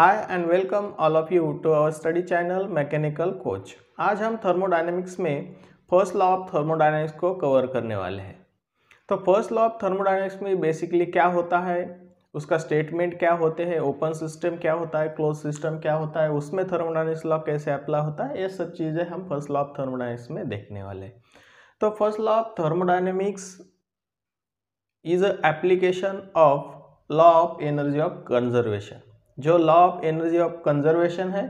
Hi and welcome all of you to our study channel mechanical coach आज हम thermodynamics में first law of thermodynamics को cover करने वाले हैं तो फर्स्ट लॉ ऑफ थर्मोडाइनमिक्स में बेसिकली क्या होता है उसका स्टेटमेंट क्या होते हैं ओपन सिस्टम क्या होता है क्लोज सिस्टम क्या होता है उसमें थर्मोडाइनमिक्स लॉ कैसे अप्लाई होता है ये सब चीज़ें हम फर्स्ट लॉ ऑफ थर्मोडाइनमिक्स में देखने वाले हैं तो first law of thermodynamics is a application of law of energy of conservation जो law of energy of conservation है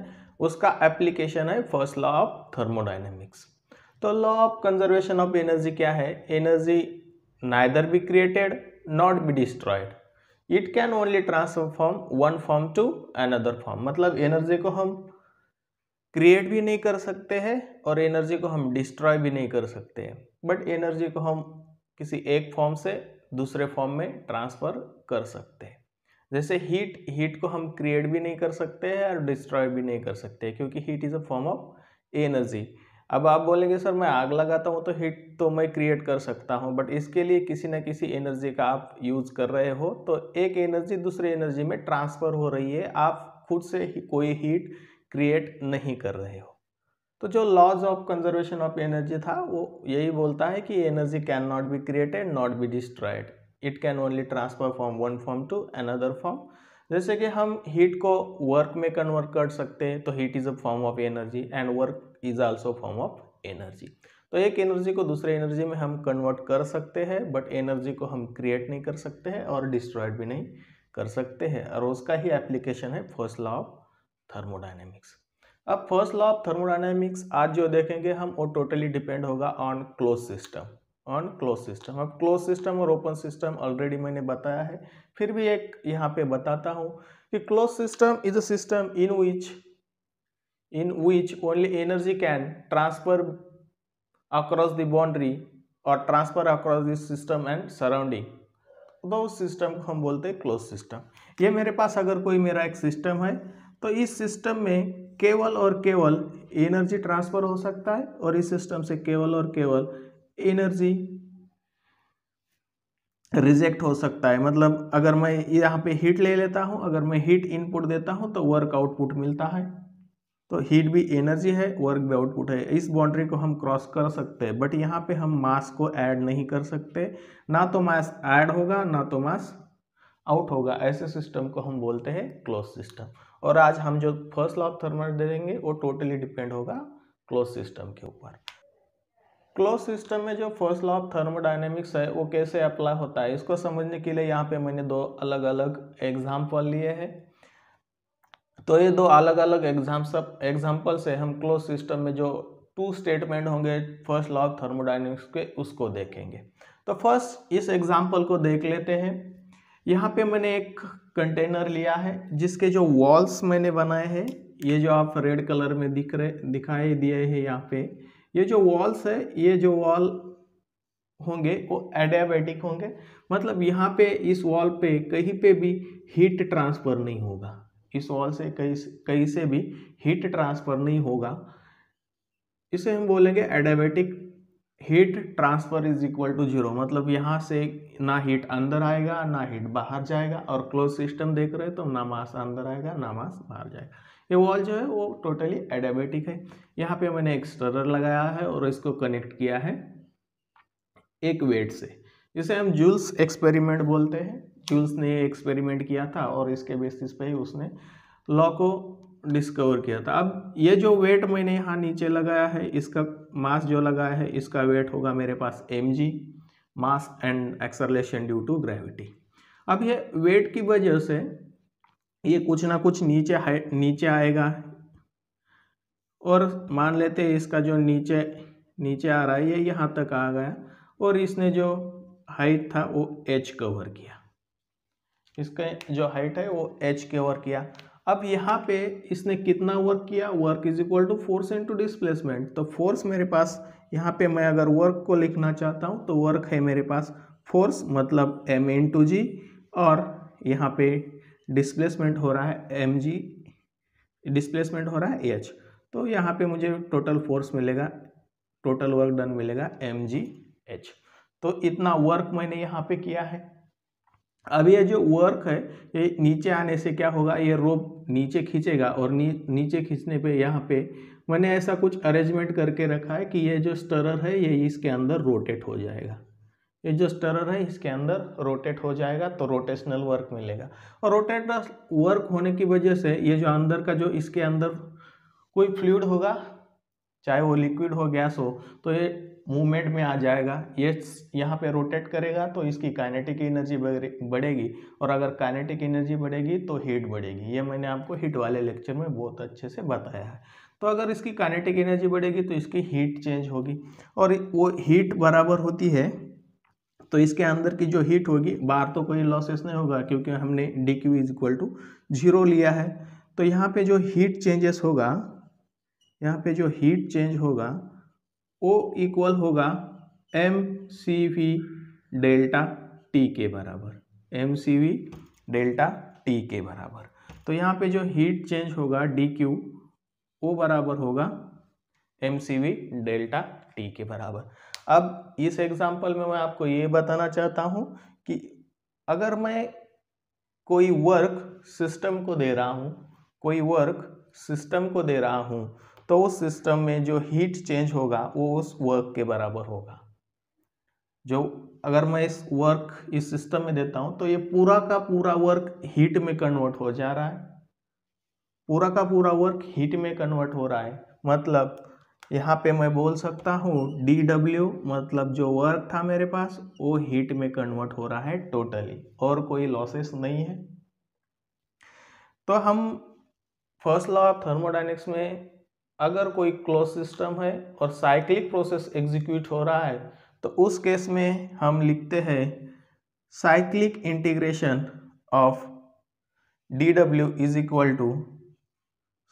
उसका एप्लीकेशन है फर्स्ट लॉ ऑफ थर्मोडाइनमिक्स तो law of conservation of energy क्या है energy neither be created not be destroyed it can only transfer from one form to another form मतलब energy को हम create भी नहीं कर सकते हैं और एनर्जी को हम डिस्ट्रॉय भी नहीं कर सकते हैं बट एनर्जी को हम किसी एक फॉर्म से दूसरे फॉर्म में ट्रांसफ़र कर सकते हैं जैसे हीट हीट को हम क्रिएट भी नहीं कर सकते हैं और डिस्ट्रॉय भी नहीं कर सकते क्योंकि heat is a form of energy अब आप बोलेंगे सर मैं आग लगाता हूँ तो हीट तो मैं क्रिएट कर सकता हूँ बट इसके लिए किसी ना किसी एनर्जी का आप यूज़ कर रहे हो तो एक एनर्जी दूसरे एनर्जी में ट्रांसफ़र हो रही है आप खुद से ही कोई हीट क्रिएट नहीं कर रहे हो तो जो laws of conservation of energy था वो यही बोलता है कि energy can not be created not be destroyed it can only transfer from one form to another form जैसे कि हम हीट को वर्क में कन्वर्ट कर सकते हैं तो heat is a form of energy and work is also form of energy तो एक एनर्जी को दूसरे एनर्जी में हम कन्वर्ट कर सकते हैं बट एनर्जी को हम क्रिएट नहीं कर सकते हैं और डिस्ट्रॉयड भी नहीं कर सकते हैं और उसका ही एप्लीकेशन है फर्स्ट लॉ ऑफ थर्मोडाइनमिक्स अब फर्स्ट लॉ ऑफ थर्मोडाइनमिक्स आज जो देखेंगे हम वो टोटली डिपेंड होगा on close system on close system अब क्लोज सिस्टम और ओपन सिस्टम ऑलरेडी मैंने बताया है फिर भी एक यहाँ पे बताता हूँ कि close system is a system in which in which only energy can transfer across the boundary और transfer across this system and surrounding तो उस सिस्टम को हम बोलते हैं क्लोज सिस्टम ये मेरे पास अगर कोई मेरा एक सिस्टम है तो इस सिस्टम में केवल और केवल एनर्जी ट्रांसफर हो सकता है और इस सिस्टम से केवल और केवल एनर्जी रिजेक्ट हो सकता है मतलब अगर मैं यहाँ पे हीट ले लेता हूँ अगर मैं हीट इनपुट देता हूँ तो वर्क आउटपुट मिलता है तो हीट भी एनर्जी है वर्क भी आउटपुट है इस बाउंड्री को हम क्रॉस कर सकते हैं बट यहाँ पे हम मास को ऐड नहीं कर सकते ना तो मास ऐड होगा ना तो मास आउट होगा ऐसे सिस्टम को हम बोलते हैं क्लोज सिस्टम और आज हम जो फर्स्ट लॉ ऑफ थर्मल दे देंगे वो टोटली डिपेंड होगा क्लोज सिस्टम के ऊपर क्लोज सिस्टम में जो फर्स्ट लॉ ऑफ थर्मोडाइनेमिक्स है वो कैसे अप्लाई होता है इसको समझने के लिए यहाँ पे मैंने दो अलग अलग एग्जाम्पल लिए हैं तो ये दो अलग अलग सब एग्जाम्पल से हम क्लोज सिस्टम में जो टू स्टेटमेंट होंगे फर्स्ट लॉ ऑफ थर्मोडाइनेमिक्स के उसको देखेंगे तो फर्स्ट इस एग्जाम्पल को देख लेते हैं यहाँ पे मैंने एक कंटेनर लिया है जिसके जो वॉल्स मैंने बनाए हैं ये जो आप रेड कलर में दिख रहे दिखाई दिए हैं यहाँ पे ये जो वॉल्स है ये जो वॉल होंगे वो एडियाबैटिक होंगे मतलब यहाँ पे इस वॉल पे कहीं पे भी हीट ट्रांसफ़र नहीं होगा इस वॉल से कहीं कहीं से भी हीट ट्रांसफ़र नहीं होगा इसे हम बोलेंगे adiabatic heat transfer is equal to zero मतलब यहाँ से ना हीट अंदर आएगा ना हीट बाहर जाएगा और क्लोज सिस्टम देख रहे तो ना मास अंदर आएगा ना मास बाहर जाएगा ये वॉल जो है वो टोटली एडेबेटिक है यहाँ पे मैंने एक स्टरर लगाया है और इसको कनेक्ट किया है एक वेट से जिसे हम जूल्स एक्सपेरिमेंट बोलते हैं जूल्स ने एक्सपेरिमेंट किया था और इसके बेसिस पे ही उसने लॉ को डिस्कवर किया था अब ये जो वेट मैंने यहाँ नीचे लगाया है इसका मास जो लगाया है इसका वेट होगा मेरे पास M G mass and acceleration due to gravity अब ये वेट की वजह से ये कुछ ना कुछ नीचे हाई नीचे आएगा और मान लेते हैं इसका जो नीचे नीचे आ रहा है ये यहाँ तक आ गया और इसने जो हाइट था वो एच कवर किया इसका जो हाइट है वो एच कवर किया अब यहाँ पे इसने कितना वर्क किया work is equal to force into displacement तो फोर्स मेरे पास यहाँ पे मैं अगर वर्क को लिखना चाहता हूँ तो वर्क है मेरे पास फोर्स मतलब एम इन जी और यहाँ पे डिस्प्लेसमेंट हो रहा है एम जी डिस्प्लेसमेंट हो रहा है एच तो यहाँ पे मुझे टोटल फोर्स मिलेगा टोटल वर्क डन मिलेगा एम जी एच तो इतना वर्क मैंने यहाँ पे किया है अब ये जो वर्क है ये नीचे आने से क्या होगा ये रोप नीचे खींचेगा और नी, नीचे खींचने पे यहाँ पे मैंने ऐसा कुछ अरेंजमेंट करके रखा है कि ये जो स्टरर है ये इसके अंदर रोटेट हो जाएगा ये जो स्टरर है इसके अंदर रोटेट हो जाएगा तो रोटेशनल वर्क मिलेगा और रोटेट वर्क होने की वजह से ये जो अंदर का जो इसके अंदर कोई फ्लूड होगा चाहे वो लिक्विड हो गैस हो तो ये मूवमेंट में आ जाएगा ये यहाँ पे रोटेट करेगा तो इसकी काइनेटिक एनर्जी बढ़ेगी और अगर काइनेटिक एनर्जी बढ़ेगी तो हीट बढ़ेगी ये मैंने आपको हीट वाले लेक्चर में बहुत अच्छे से बताया है तो अगर इसकी काइनेटिक एनर्जी बढ़ेगी तो इसकी हीट चेंज होगी और वो हीट बराबर होती है तो इसके अंदर की जो हीट होगी बाहर तो कोई लॉसेस नहीं होगा क्योंकि हमने D Q is equal to zero लिया है तो यहाँ पे जो हीट चेंजेस होगा यहाँ पे जो हीट चेंज होगा वो इक्वल होगा M C V delta T के बराबर M C V delta T के बराबर तो यहाँ पे जो हीट चेंज होगा डी क्यू वो बराबर होगा M C V delta T के बराबर अब इस एग्जाम्पल में मैं आपको ये बताना चाहता हूँ कि अगर मैं कोई वर्क सिस्टम को दे रहा हूँ कोई वर्क सिस्टम को दे रहा हूँ तो उस सिस्टम में जो हीट चेंज होगा वो उस वर्क के बराबर होगा जो अगर मैं इस वर्क इस सिस्टम में देता हूँ तो ये पूरा का पूरा वर्क हीट में कन्वर्ट हो जा रहा है पूरा का पूरा वर्क हीट में कन्वर्ट हो रहा है मतलब यहाँ पे मैं बोल सकता हूँ डी डब्ल्यू मतलब जो वर्क था मेरे पास वो हीट में कन्वर्ट हो रहा है टोटली और कोई लॉसेस नहीं है तो हम फर्स्ट लॉ ऑफ थर्मोडाइनिक्स में अगर कोई क्लोज सिस्टम है और साइक्लिक प्रोसेस एग्जीक्यूट हो रहा है तो उस केस में हम लिखते हैं cyclic integration of D W is equal to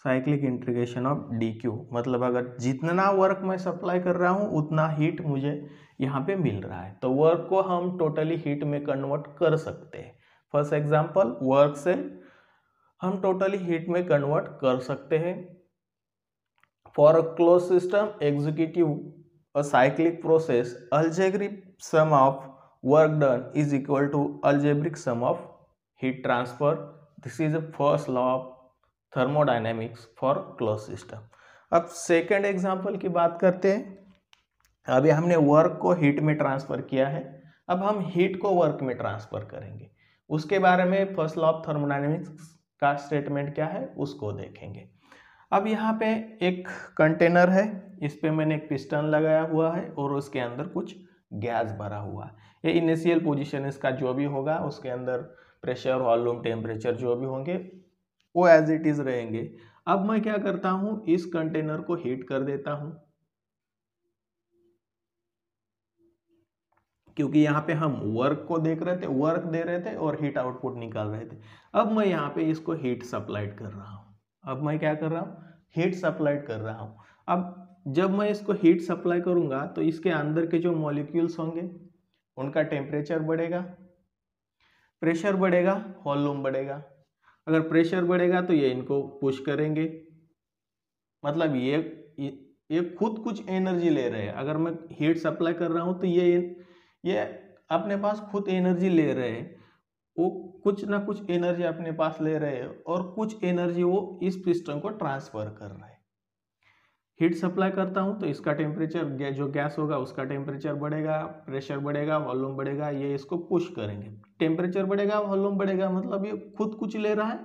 cyclic integration of D Q मतलब अगर जितना वर्क मैं सप्लाई कर रहा हूँ उतना हीट मुझे यहाँ पे मिल रहा है तो वर्क को हम टोटली हीट में कन्वर्ट कर सकते हैं फर्स्ट एग्जांपल वर्क से हम टोटली हीट में कन्वर्ट कर सकते हैं for a close system executive a cyclic process algebraic sum of work done is equal to algebraic sum of heat transfer this is a first law of thermodynamics for close system अब second example की बात करते हैं अभी हमने work को heat में transfer किया है अब हम हीट को वर्क में ट्रांसफ़र करेंगे उसके बारे में फर्स्ट लॉ ऑफ थर्मोडाइनेमिक्स का स्टेटमेंट क्या है उसको देखेंगे अब यहाँ पे एक कंटेनर है इस पर मैंने एक पिस्टन लगाया हुआ है और उसके अंदर कुछ गैस भरा हुआ है ये इनिशियल पोजीशन इसका जो भी होगा उसके अंदर प्रेशर वॉल्यूम टेम्परेचर जो भी होंगे वो एज इट इज़ रहेंगे अब मैं क्या करता हूं इस कंटेनर को हीट कर देता हूं क्योंकि यहाँ पे हम वर्क को देख रहे थे वर्क दे रहे थे और हीट आउटपुट निकाल रहे थे अब मैं यहाँ पे इसको हीट सप्लाइड कर रहा हूं अब मैं क्या कर रहा हूं हीट सप्लाइड कर रहा हूं अब जब मैं इसको हीट सप्लाई करूंगा तो इसके अंदर के जो मॉलिक्यूल्स होंगे उनका टेम्परेचर बढ़ेगा प्रेशर बढ़ेगा वॉल्यूम बढ़ेगा अगर प्रेशर बढ़ेगा तो ये इनको पुश करेंगे मतलब ये ये खुद कुछ एनर्जी ले रहे हैं अगर मैं हीट सप्लाई कर रहा हूँ तो ये ये अपने पास खुद एनर्जी ले रहे हैं वो कुछ ना कुछ एनर्जी अपने पास ले रहे हैं और कुछ एनर्जी वो इस पिस्टन को ट्रांसफ़र कर रहे हैं हीट सप्लाई करता हूँ तो इसका टेम्परेचर जो गैस होगा उसका टेम्परेचर बढ़ेगा प्रेशर बढ़ेगा वॉल्यूम बढ़ेगा ये इसको पुश करेंगे टेम्परेचर बढ़ेगा वॉल्यूम बढ़ेगा मतलब ये खुद कुछ ले रहा है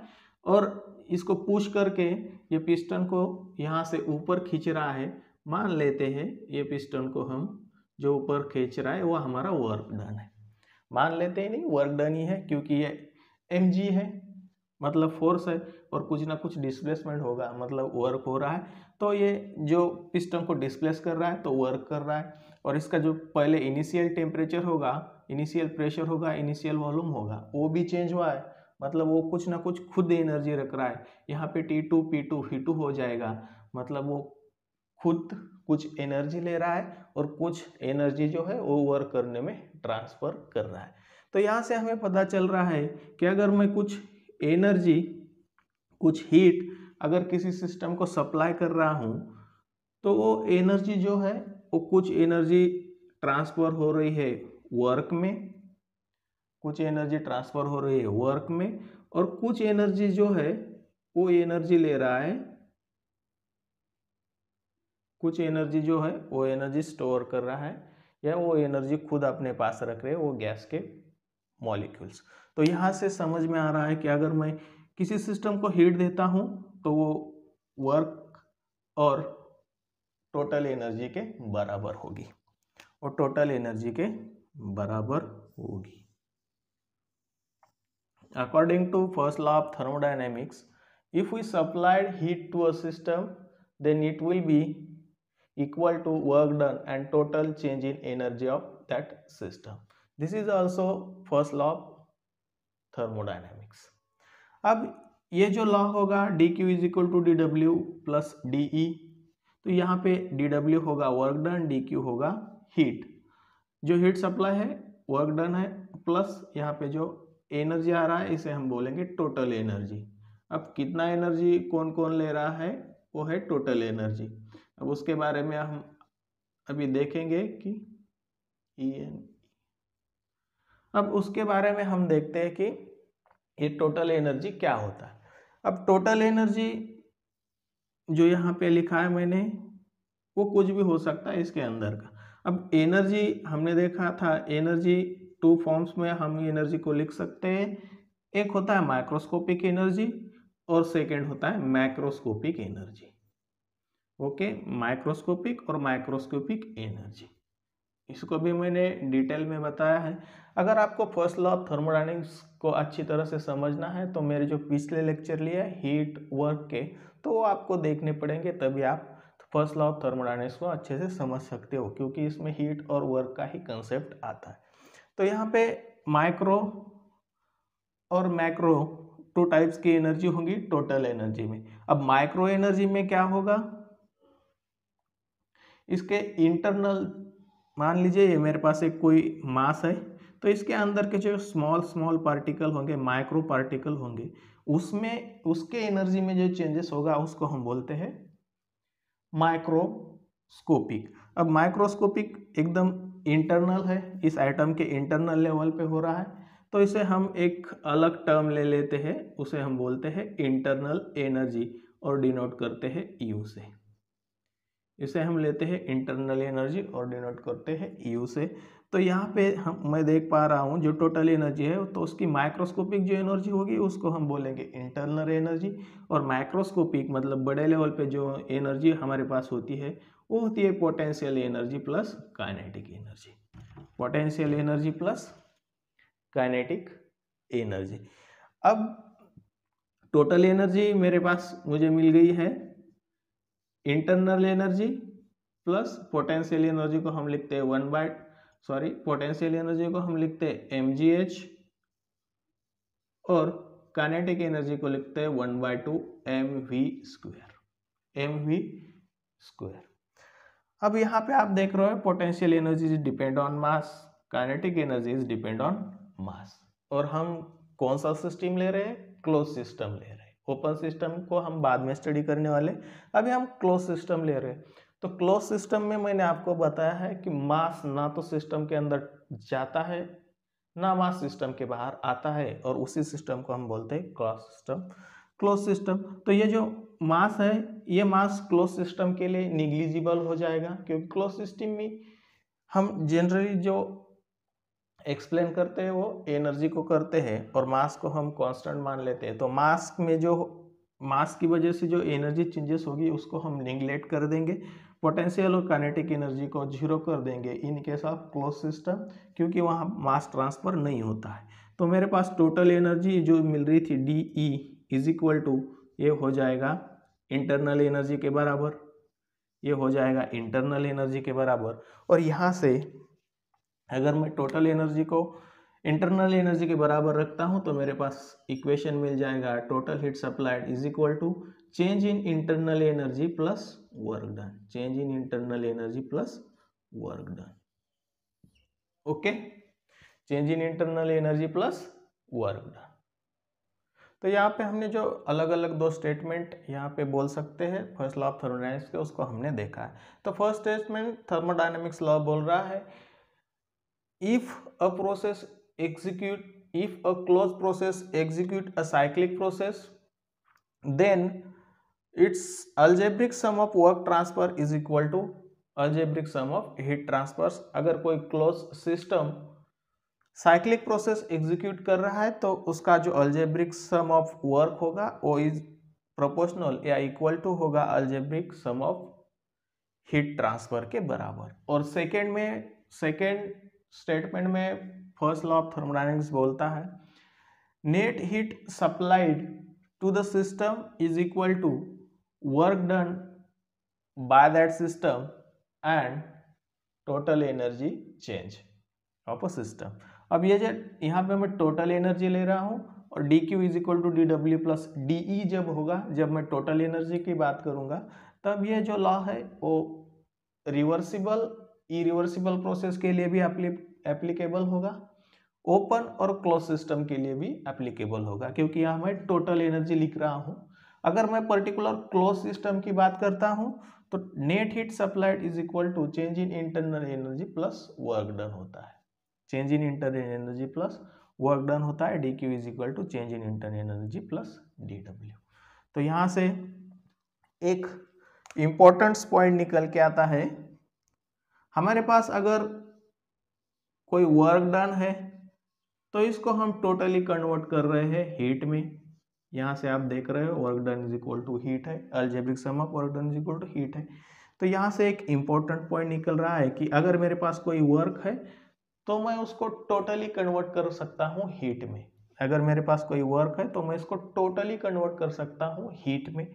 और इसको पुश करके ये पिस्टन को यहाँ से ऊपर खींच रहा है मान लेते हैं ये पिस्टन को हम जो ऊपर खींच रहा है वो हमारा वर्क डन है मान लेते ही नहीं वर्क डन ही है क्योंकि ये एम है मतलब फोर्स है और कुछ ना कुछ डिस्प्लेसमेंट होगा मतलब वर्क हो रहा है तो ये जो पिस्टन को डिस्प्लेस कर रहा है तो वर्क कर रहा है और इसका जो पहले इनिशियल टेम्परेचर होगा इनिशियल प्रेशर होगा इनिशियल वॉल्यूम होगा वो भी चेंज हुआ है मतलब वो कुछ ना कुछ खुद एनर्जी रख रहा है यहाँ पे टी टू पी टू ही टू हो जाएगा मतलब वो खुद कुछ एनर्जी ले रहा है और कुछ एनर्जी जो है वो वर्क करने में ट्रांसफ़र कर रहा है तो यहाँ से हमें पता चल रहा है कि अगर मैं कुछ एनर्जी कुछ हीट अगर किसी सिस्टम को सप्लाई कर रहा हूँ तो वो एनर्जी जो है वो कुछ एनर्जी ट्रांसफ़र हो रही है वर्क में कुछ एनर्जी ट्रांसफ़र हो रही है वर्क में और कुछ एनर्जी जो है वो एनर्जी ले रहा है कुछ एनर्जी जो है वो एनर्जी स्टोर कर रहा है या वो एनर्जी खुद अपने पास रख रहे वो गैस के मॉलिक्यूल्स तो यहाँ से समझ में आ रहा है कि अगर मैं किसी सिस्टम को हीट देता हूँ तो वो वर्क और टोटल एनर्जी के बराबर होगी और टोटल एनर्जी के बराबर होगी according to first law of thermodynamics if we supplied heat to a system then it will be equal to work done and total change in energy of that system this is also first law of thermodynamics अब ये जो law होगा D Q is equal to D W plus D E तो यहाँ पे D W होगा work done D Q होगा heat जो हीट सप्लाई है वर्क डन है प्लस यहाँ पे जो एनर्जी आ रहा है इसे हम बोलेंगे टोटल एनर्जी अब कितना एनर्जी कौन कौन ले रहा है वो है टोटल एनर्जी अब उसके बारे में हम अभी देखेंगे कि ई e एन e. अब उसके बारे में हम देखते हैं कि ये टोटल एनर्जी क्या होता है अब टोटल एनर्जी जो यहाँ पे लिखा है मैंने वो कुछ भी हो सकता है इसके अंदर का अब एनर्जी हमने देखा था एनर्जी टू फॉर्म्स में हम एनर्जी को लिख सकते हैं एक होता है माइक्रोस्कोपिक एनर्जी और सेकेंड होता है माइक्रोस्कोपिक एनर्जी ओके माइक्रोस्कोपिक और माइक्रोस्कोपिक एनर्जी इसको भी मैंने डिटेल में बताया है अगर आपको फर्स्ट लॉ ऑफ थर्मोडाइनिक्स को अच्छी तरह से समझना है तो मेरे जो पिछले लेक्चर लिए हीट वर्क के तो वो आपको देखने पड़ेंगे तभी आप फर्स्ट लॉ ऑफ थर्मोडाइनिक्स को अच्छे से समझ सकते हो क्योंकि इसमें हीट और वर्क का ही कंसेप्ट आता है तो यहाँ पे माइक्रो और मैक्रो टू टाइप्स की एनर्जी होगी टोटल एनर्जी में अब माइक्रो एनर्जी में क्या होगा इसके इंटरनल मान लीजिए ये मेरे पास एक कोई मास है तो इसके अंदर के जो स्मॉल स्मॉल पार्टिकल होंगे माइक्रो पार्टिकल होंगे उसमें उसके एनर्जी में जो चेंजेस होगा उसको हम बोलते हैं माइक्रोस्कोपिक अब माइक्रोस्कोपिक एकदम इंटरनल है इस आइटम के इंटरनल लेवल पे हो रहा है तो इसे हम एक अलग टर्म ले लेते हैं उसे हम बोलते हैं इंटरनल एनर्जी और डिनोट करते हैं यू से इसे हम लेते हैं इंटरनल एनर्जी और डिनोट करते हैं यू से तो यहाँ पे हम मैं देख पा रहा हूँ जो टोटल एनर्जी है तो उसकी माइक्रोस्कोपिक जो एनर्जी होगी उसको हम बोलेंगे इंटरनल एनर्जी और माइक्रोस्कोपिक मतलब बड़े लेवल पे जो एनर्जी हमारे पास होती है वो होती है potential energy plus kinetic energy potential energy plus kinetic energy अब टोटल एनर्जी मेरे पास मुझे मिल गई है internal energy plus potential energy को हम लिखते हैं one by sorry potential energy को हम लिखते हैं एम जी एच और कानेटिक एनर्जी को लिखते हैं one by two M V square M V square अब यहाँ पे आप देख रहे हो potential energy is depend on mass kinetic energy is depend on mass और हम कौन सा सिस्टम ले रहे हैं क्लोज सिस्टम ले रहे हैं ओपन सिस्टम को हम बाद में स्टडी करने वाले अभी हम क्लोज सिस्टम ले रहे हैं तो क्लोज सिस्टम में मैंने आपको बताया है कि मास ना तो सिस्टम के अंदर जाता है ना मास सिस्टम के बाहर आता है और उसी सिस्टम को हम बोलते हैं क्लोज सिस्टम क्लोज सिस्टम तो ये जो मास है ये मास क्लोज सिस्टम के लिए निग्लिजिबल हो जाएगा क्योंकि क्लोज सिस्टम में हम जनरली जो एक्सप्लेन करते हैं वो एनर्जी को करते हैं और मास को हम कांस्टेंट मान लेते हैं तो मास में जो मास की वजह से जो एनर्जी चेंजेस होगी उसको हम निगलेक्ट कर देंगे पोटेंशियल और कैनेटिक एनर्जी को जीरो कर देंगे in case of close system क्योंकि वहाँ मास ट्रांसफर नहीं होता है तो मेरे पास टोटल एनर्जी जो मिल रही थी D E is equal to ये हो जाएगा इंटरनल एनर्जी के बराबर ये हो जाएगा इंटरनल एनर्जी के बराबर और यहाँ से अगर मैं टोटल एनर्जी को इंटरनल एनर्जी के बराबर रखता हूँ तो मेरे पास इक्वेशन मिल जाएगा total heat supplied is equal to change in internal energy plus work done change in internal energy plus work done okay change in internal energy plus work done तो यहाँ पे हमने जो अलग अलग दो स्टेटमेंट यहाँ पे बोल सकते हैं फर्स्ट लॉ ऑफ थर्मोडाइनमिक्स के उसको हमने देखा है तो फर्स्ट स्टेटमेंट थर्मोडाइनमिक्स लॉ बोल रहा है if a process execute if a closed process execute a cyclic process then its algebraic sum of work transfer is equal to algebraic sum of heat transfers agar koi closed system cyclic process execute कर रहा है तो उसका जो algebraic sum of work होगा वो is proportional या equal to होगा algebraic sum of heat transfer के बराबर और सेकेंड में सेकेंड स्टेटमेंट में फर्स्ट लॉ ऑफ थर्मोडाइनमिक्स बोलता है net heat supplied to the system is equal to work done by that system and total energy change of a system अब ये जो यहाँ पे मैं टोटल एनर्जी ले रहा हूँ और D Q is equal to D W plus D E जब होगा जब मैं टोटल एनर्जी की बात करूंगा तब ये जो लॉ है वो रिवर्सिबल ई रिवर्सिबल प्रोसेस के लिए भी एप्लीकेबल होगा ओपन और क्लोज सिस्टम के लिए भी एप्लीकेबल होगा क्योंकि यहाँ मैं टोटल एनर्जी लिख रहा हूँ अगर मैं पर्टिकुलर क्लोज सिस्टम की बात करता हूँ तो net heat supplied is equal to change in internal energy plus work done होता है change in internal energy plus work done होता है D Q is equal to change in internal energy plus D W तो यहाँ से एक importance point निकल के आता है हमारे पास अगर कोई वर्क डन है तो इसको हम टोटली कन्वर्ट कर रहे हैं हीट में यहाँ से आप देख रहे हो work done is equal to heat है algebraic sum of work done is equal to heat है तो यहाँ से एक इम्पॉर्टेंट पॉइंट निकल रहा है कि अगर मेरे पास कोई वर्क है तो मैं उसको टोटली कन्वर्ट कर सकता हूँ हीट में अगर मेरे पास कोई वर्क है तो मैं इसको टोटली कन्वर्ट कर सकता हूँ हीट में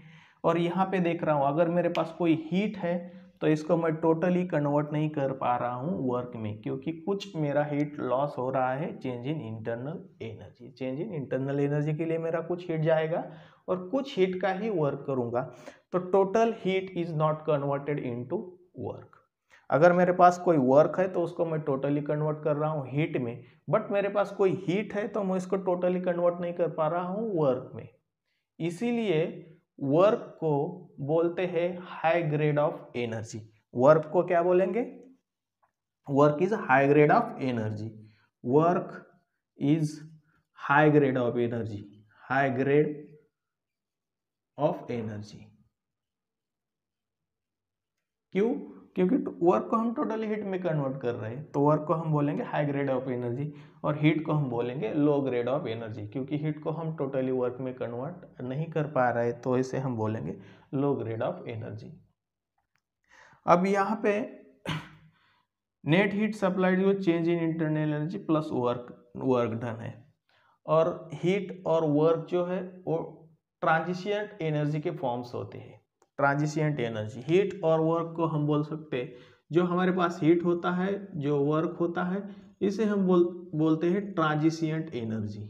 और यहाँ पे देख रहा हूँ अगर मेरे पास कोई हीट है तो इसको मैं टोटली कन्वर्ट नहीं कर पा रहा हूँ वर्क में क्योंकि कुछ मेरा हीट लॉस हो रहा है change in internal energy change in internal energy के लिए मेरा कुछ हीट जाएगा और कुछ हीट का ही वर्क करूँगा तो total heat is not converted in work अगर मेरे पास कोई वर्क है तो उसको मैं टोटली कन्वर्ट कर रहा हूँ हीट में बट मेरे पास कोई हीट है तो मैं इसको टोटली कन्वर्ट नहीं कर पा रहा हूँ वर्क में इसीलिए वर्क को बोलते हैं high grade of energy work को क्या बोलेंगे work is high grade of energy work is high grade of energy high grade of energy क्यों क्योंकि वर्क तो को हम टोटली हीट में कन्वर्ट कर रहे हैं तो वर्क को हम बोलेंगे हाई ग्रेड ऑफ एनर्जी और हीट को हम बोलेंगे लो ग्रेड ऑफ एनर्जी क्योंकि हीट को हम टोटली वर्क में कन्वर्ट नहीं कर पा रहे तो इसे हम बोलेंगे लो ग्रेड ऑफ एनर्जी अब यहाँ पे नेट हीट सप्लाइड जो change in internal energy plus work work done है और हीट और वर्क जो है वो ट्रांजिशियंट एनर्जी के फॉर्म्स होते हैं ट्रांजिशियंट एनर्जी हीट और वर्क को हम बोल सकते हैं जो हमारे पास हीट होता है जो वर्क होता है इसे हम बोल बोलते हैं ट्रांजिशियंट एनर्जी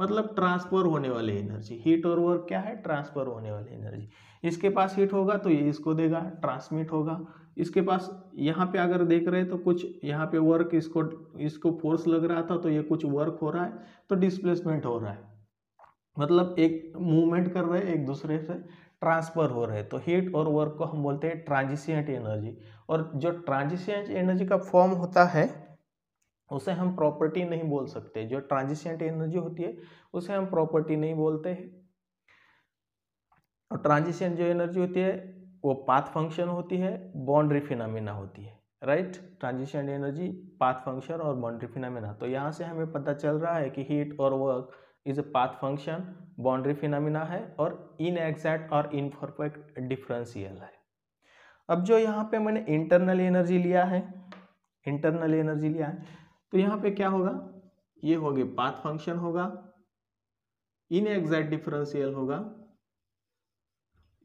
मतलब ट्रांसफर होने वाली एनर्जी हीट और वर्क क्या है ट्रांसफर होने वाली एनर्जी इसके पास हीट होगा तो ये इसको देगा ट्रांसमिट होगा इसके पास यहाँ पे अगर देख रहे हैं तो कुछ यहाँ पे वर्क इसको इसको फोर्स लग रहा था तो ये कुछ वर्क हो रहा है तो डिस्प्लेसमेंट हो रहा है मतलब एक मूवमेंट कर रहे हैं एक दूसरे से ट्रांसफर हो रहे तो हीट और वर्क को हम बोलते हैं ट्रांजिशियंट एनर्जी और जो ट्रांजिशियंट एनर्जी का फॉर्म होता है उसे हम प्रॉपर्टी नहीं बोल सकते जो ट्रांजिशियंट एनर्जी होती है उसे हम प्रॉपर्टी नहीं बोलते हैं और ट्रांजिशियंट जो एनर्जी होती है वो पाथ फंक्शन होती है बाउंड्री फिनामिना होती है right transient energy path function और बाउंड्री फिनामिना तो यहाँ से हमें पता चल रहा है कि हीट और work is a path function boundary phenomena है और इनएग्जैक्ट और इनफरफेक्ट डिफ्रेंसियल है अब जो यहाँ पे मैंने इंटरनल एनर्जी लिया है इंटरनल एनर्जी लिया है तो यहाँ पे क्या होगा ये होगी पाथ फंक्शन होगा इनएग्जैक्ट डिफरेंशियल होगा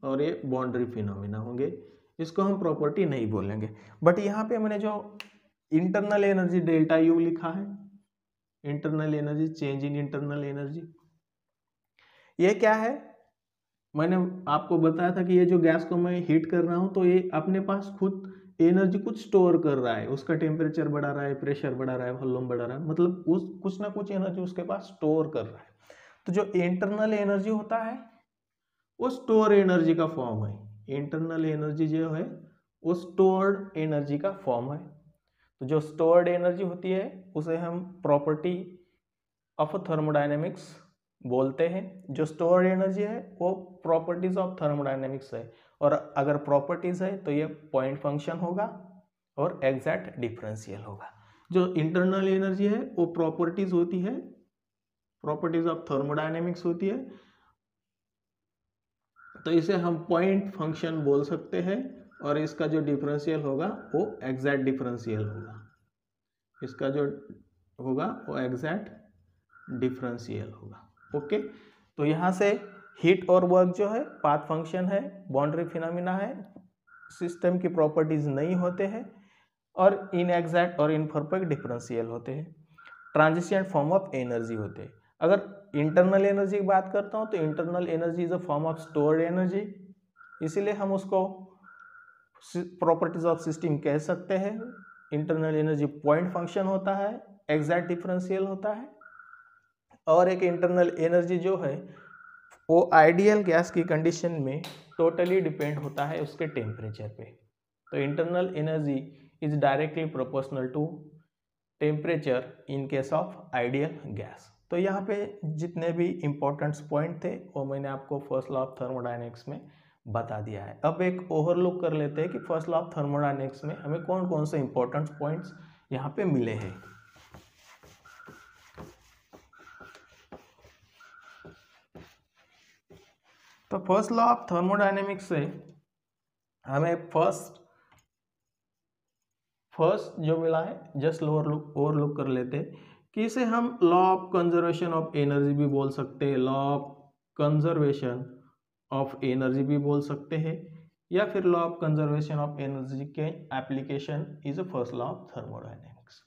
और ये बाउंड्री फिनोमिना होंगे इसको हम प्रॉपर्टी नहीं बोलेंगे बट यहाँ पे मैंने जो इंटरनल एनर्जी डेल्टा यू लिखा है internal energy change in internal energy ये क्या है मैंने आपको बताया था कि ये जो गैस को मैं हीट कर रहा हूँ तो ये अपने पास खुद एनर्जी कुछ स्टोर कर रहा है उसका टेम्परेचर बढ़ा रहा है प्रेशर बढ़ा रहा है वॉल्यूम बढ़ा रहा है मतलब उस कुछ ना कुछ एनर्जी उसके पास स्टोर कर रहा है तो जो इंटरनल एनर्जी होता है वो स्टोर एनर्जी का फॉर्म है इंटरनल एनर्जी जो है वो स्टोर्ड एनर्जी का फॉर्म है तो जो स्टोर्ड एनर्जी होती है उसे हम प्रॉपर्टी ऑफ थर्मोडाइनेमिक्स बोलते हैं जो स्टोर्ड एनर्जी है वो प्रॉपर्टीज ऑफ थर्मोडाइनेमिक्स है और अगर प्रॉपर्टीज है तो ये पॉइंट फंक्शन होगा और एग्जैक्ट डिफरेंशियल होगा जो इंटरनल एनर्जी है वो प्रॉपर्टीज होती है प्रॉपर्टीज ऑफ थर्मोडाइनेमिक्स होती है तो इसे हम पॉइंट फंक्शन बोल सकते हैं और इसका जो डिफरेंशियल होगा वो एग्जैक्ट डिफरेंशियल होगा इसका जो होगा वो एग्जैक्ट डिफरेंशियल होगा ओके तो यहाँ से हीट और वर्क जो है पाथ फंक्शन है बाउंड्री फिनोमिना है सिस्टम की प्रॉपर्टीज़ नहीं होते हैं और इन एग्जैक्ट और इनपरफेक्ट डिफरेंशियल होते हैं ट्रांजिशियंट फॉर्म ऑफ एनर्जी होते हैं अगर इंटरनल एनर्जी की बात करता हूँ तो internal energy is a form of stored energy इसीलिए हम उसको प्रॉपर्टीज ऑफ सिस्टम कह सकते हैं इंटरनल एनर्जी पॉइंट फंक्शन होता है एग्जैक्ट डिफरेंशियल होता है और एक इंटरनल एनर्जी जो है वो आइडियल गैस की कंडीशन में टोटली डिपेंड होता है उसके टेम्परेचर पे तो internal energy is directly proportional to temperature in case of ideal gas तो यहाँ पे जितने भी इम्पोर्टेंट्स पॉइंट थे वो मैंने आपको फर्स्ट लॉ ऑफ थर्मोडाइनिक्स में बता दिया है अब एक ओवरलुक कर लेते हैं कि फर्स्ट लॉ ऑफ थर्मोडाइनमिक्स में हमें कौन कौन से इंपॉर्टेंट पॉइंट्स यहाँ पे मिले हैं तो फर्स्ट लॉ ऑफ थर्मोडाइनेमिक्स से हमें फर्स्ट फर्स्ट जो मिला है just lower look over look कर लेते कि इसे हम law of conservation of energy भी बोल सकते हैं law of conservation of energy भी बोल सकते हैं या फिर law of conservation of energy के application is a first law of thermodynamics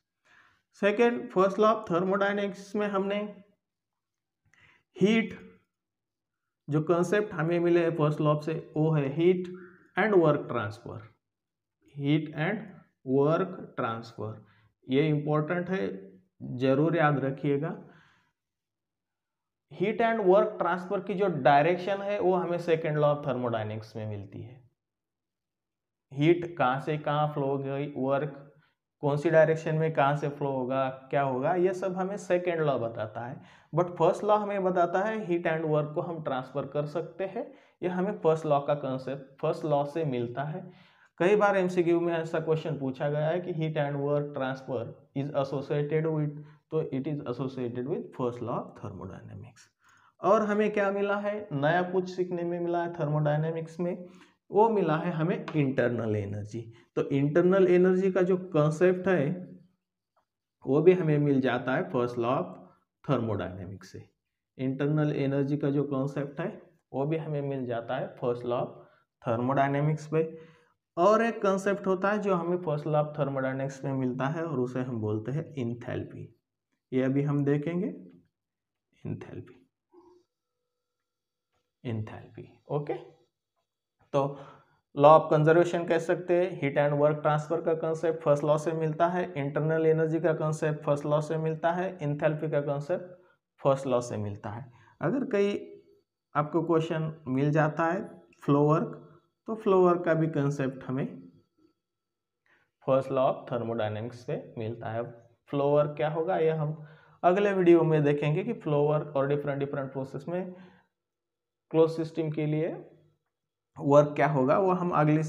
second first law of thermodynamics में हमने हीट जो कंसेप्ट हमें मिले है फर्स्ट लॉ से वो है heat and work transfer heat and work transfer ये इंपॉर्टेंट है ज़रूर याद रखिएगा हीट एंड वर्क ट्रांसफर की जो डायरेक्शन है वो हमें सेकेंड लॉ ऑफ थर्मोडाइनिक्स में मिलती है हीट कहाँ से कहाँ फ्लो हो गई वर्क कौन सी डायरेक्शन में कहाँ से फ्लो होगा क्या होगा ये सब हमें सेकेंड लॉ बताता है बट फर्स्ट लॉ हमें बताता है हीट एंड वर्क को हम ट्रांसफर कर सकते हैं यह हमें फर्स्ट लॉ का कंसेप्ट फर्स्ट लॉ से मिलता है कई बार एमसीक्यू में ऐसा क्वेश्चन पूछा गया है कि heat and work transfer is associated with तो it is associated with first law of thermodynamics और हमें क्या मिला है नया कुछ सीखने में मिला है थर्मोडाइनमिक्स में वो मिला है हमें इंटरनल एनर्जी तो इंटरनल एनर्जी का जो कंसेप्ट है वो भी हमें मिल जाता है फर्स्ट लॉ ऑफ थर्मोडाइनमिक्स से इंटरनल एनर्जी का जो कॉन्सेप्ट है वो भी हमें मिल जाता है फर्स्ट लॉ ऑफ थर्मोडाइनमिक्स पे और एक कंसेप्ट होता है जो हमें फर्स्ट लॉ ऑफ थर्मोडाइनमिक्स में मिलता है और उसे हम बोलते हैं इंथैल्पी ये अभी हम देखेंगे इंथेल्पी इंथेल्पी ओके तो लॉ ऑफ कंजर्वेशन कह सकते हैं हीट एंड वर्क ट्रांसफर का कंसेप्ट फर्स्ट लॉ से मिलता है इंटरनल एनर्जी का कंसेप्ट फर्स्ट लॉ से मिलता है इंथेल्पी का कंसेप्ट फर्स्ट लॉ से मिलता है अगर कई आपको क्वेश्चन मिल जाता है फ्लो वर्क तो फ्लो वर्क का भी कंसेप्ट हमें फर्स्ट लॉ ऑफ थर्मोडाइनमिक्स से मिलता है फ्लोवर क्या होगा ये हम अगले वीडियो में देखेंगे कि फ्लोवर और डिफरेंट डिफरेंट प्रोसेस में क्लोज सिस्टम के लिए वर्क क्या होगा वो हम अगले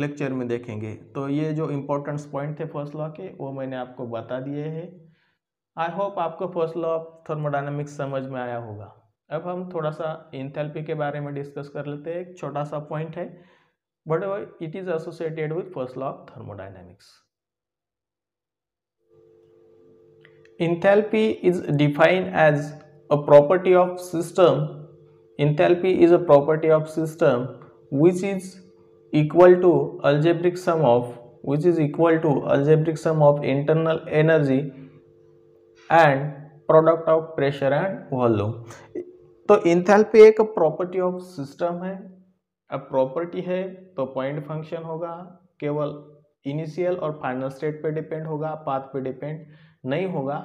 लेक्चर में देखेंगे तो ये जो इम्पोर्टेंट्स पॉइंट थे फर्स्ट लॉ के वो मैंने आपको बता दिए हैं आई होप आपको फर्स्ट लॉ ऑफ थर्मोडाइनमिक्स समझ में आया होगा अब हम थोड़ा सा इंथेल्पी के बारे में डिस्कस कर लेते हैं एक छोटा सा पॉइंट है but it is associated with first law of thermodynamics enthalpy is defined as a property of system enthalpy is a property of system which is equal to algebraic sum of which is equal to algebraic sum of internal energy and product of pressure and volume तो enthalpy एक property of system है अब property है तो point function होगा केवल initial और final state पे डिपेंड होगा पाथ पे डिपेंड नहीं होगा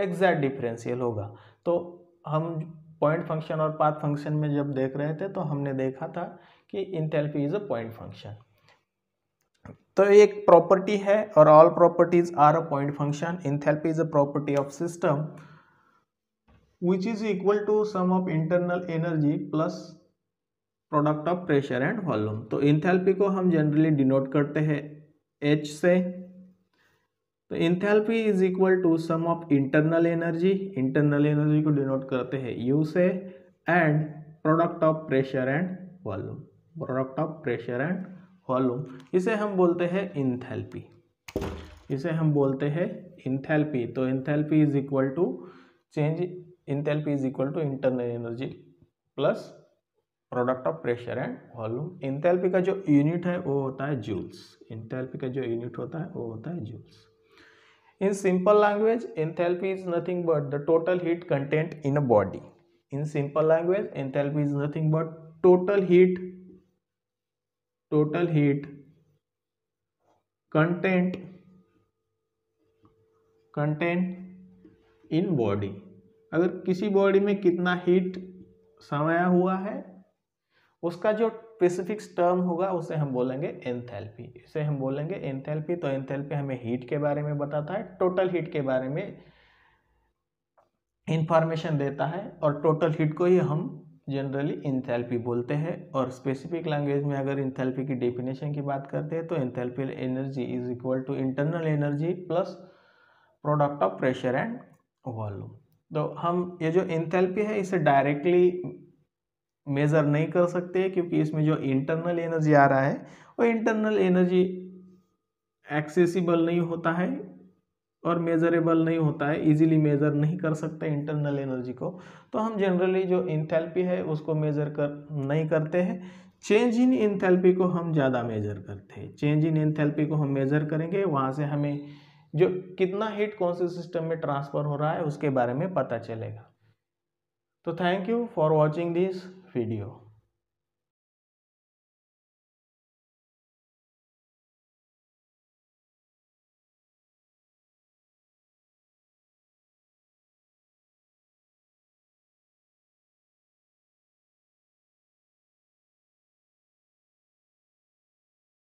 एग्जैक्ट डिफरेंशियल होगा तो हम पॉइंट फंक्शन और पाथ फंक्शन में जब देख रहे थे तो हमने देखा था कि enthalpy is a point function तो एक प्रॉपर्टी है और all properties are a point function enthalpy is a property of system which is equal to sum of internal energy plus product of pressure and volume तो enthalpy को हम generally denote करते हैं H से तो enthalpy is equal to sum of internal energy internal energy को denote करते हैं यू से and product of pressure and volume product of pressure and volume इसे हम बोलते हैं इंथैल्पी इसे हम बोलते हैं इंथैल्पी तो enthalpy is equal to change enthalpy is equal to internal energy plus product of pressure and volume enthalpy का जो यूनिट है वो होता है जूल्स इंथैल्पी का जो यूनिट होता है वो होता है joules In simple language, enthalpy is nothing but the total heat content in a body. In simple language, enthalpy is nothing but total heat total heat content content in body अगर किसी body में कितना heat समाया हुआ है उसका जो specific term होगा उसे हम बोलेंगे एंथैल्पी इसे हम बोलेंगे एंथैल्पी तो एंथैल्पी हमें हीट के बारे में बताता है टोटल हीट के बारे में इंफॉर्मेशन देता है और टोटल हीट को ही हम जनरली इंथैल्पी बोलते हैं और स्पेसिफिक लैंग्वेज में अगर इंथैल्पी की डेफिनेशन की बात करते हैं तो enthalpy energy is equal to internal energy plus product of pressure and volume तो हम ये जो इंथेल्पी है इसे डायरेक्टली मेज़र नहीं कर सकते क्योंकि इसमें जो इंटरनल एनर्जी आ रहा है वो इंटरनल एनर्जी एक्सेसिबल नहीं होता है और मेजरेबल नहीं होता है इजीली मेज़र नहीं कर सकते इंटरनल एनर्जी को तो हम जनरली जो इंथैल्पी है उसको मेज़र कर नहीं करते हैं चेंज इन इंथैल्पी को हम ज़्यादा मेज़र करते हैं चेंज इन इंथैल्पी को हम मेज़र करेंगे वहाँ से हमें जो कितना हीट कौन से सिस्टम में ट्रांसफ़र हो रहा है उसके बारे में पता चलेगा तो thank you for watching this video.